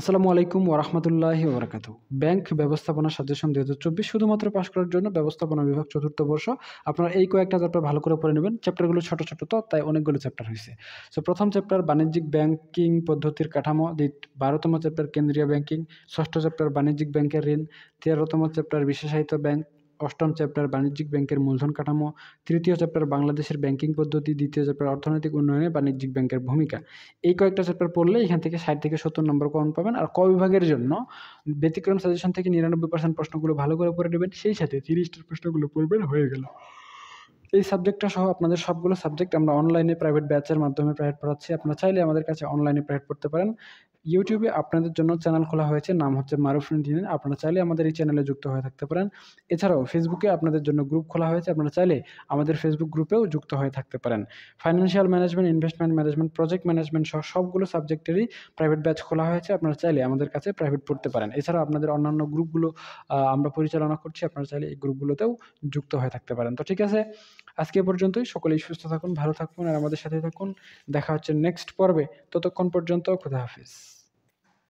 আসসালামু আলাইকুম ওরহমতুল্লাহ ওবরাকাতু ব্যাংক ব্যবস্থাপনা সাজেশন দু হাজার চব্বিশ শুধুমাত্র পাশ করার জন্য ব্যবস্থাপনা বিভাগ চতুর্থ বর্ষ আপনারা এই কয়েকটা চ্যাপ্টার ভালো করে পড়ে নেবেন চ্যাপ্টারগুলো ছোট ছোট তো তাই অনেকগুলো চ্যাপ্টার হয়েছে সো প্রথম চ্যাপ্টার বাণিজ্যিক ব্যাংকিং পদ্ধতির কাঠামো বারোতম চ্যাপ্টার কেন্দ্রীয় ব্যাংকিং ষষ্ঠ চ্যাপ্টার বাণিজ্যিক ব্যাংকের ঋণ তেরোতম চ্যাপ্টার বিশেষায়িত ব্যাংক অষ্টম চ্যাপ্টার বাণিজ্যিক ব্যাংকের মূলধন কাঠামো তৃতীয় চ্যাপ্টার বাংলাদেশের ব্যাংকিং পদ্ধতি দ্বিতীয় চ্যাপ্টার অর্থনৈতিক উন্নয়নে বাণিজ্যিক ব্যাংকের ভূমিকা এই কয়েকটা চ্যাপ্টার পড়লে এখান থেকে ষাট থেকে সত্তর নম্বর কমন পাবেন আর ক বিভাগের জন্য ব্যতিক্রম সাজেশন থেকে নিরানব্বই পার্সেন্ট প্রশ্নগুলো ভালো করে পড়ে নেবেন সেই সাথে তিরিশটার প্রশ্নগুলো পড়বেন হয়ে গেল এই সাবজেক্টটা সহ আপনাদের সবগুলো সাবজেক্ট আমরা অনলাইনে প্রাইভেট ব্যাচের মাধ্যমে প্রাইভেট পড়াচ্ছি আপনারা চাইলে আমাদের কাছে অনলাইনে প্রাইভেট পড়তে পারেন ইউটিউবে আপনাদের জন্য চ্যানেল খোলা হয়েছে নাম হচ্ছে মারুফ ইঞ্জিনিয়ার আপনারা চাইলে আমাদের এই চ্যানেলে যুক্ত হয়ে থাকতে পারেন এছাড়াও ফেসবুকে আপনাদের জন্য গ্রুপ খোলা হয়েছে আপনারা চাইলে আমাদের ফেসবুক গ্রুপেও যুক্ত হয়ে থাকতে পারেন financial management investment management project management সহ সবগুলো সাবজেক্টেরই প্রাইভেট ব্যাচ খোলা হয়েছে আপনারা চাইলে আমাদের কাছে প্রাইভেট পড়তে পারেন এছাড়াও আপনাদের অন্যান্য গ্রুপগুলো আমরা পরিচালনা করছি আপনারা চাইলে এই গ্রুপগুলোতেও যুক্ত হয়ে থাকতে পারেন তো ঠিক আছে আজকে পর্যন্তই সকলেই সুস্থ থাকুন ভালো থাকুন আর আমাদের সাথে থাকুন দেখা হচ্ছে নেক্সট পর্বে ততক্ষণ পর্যন্ত খুদা হাফিজ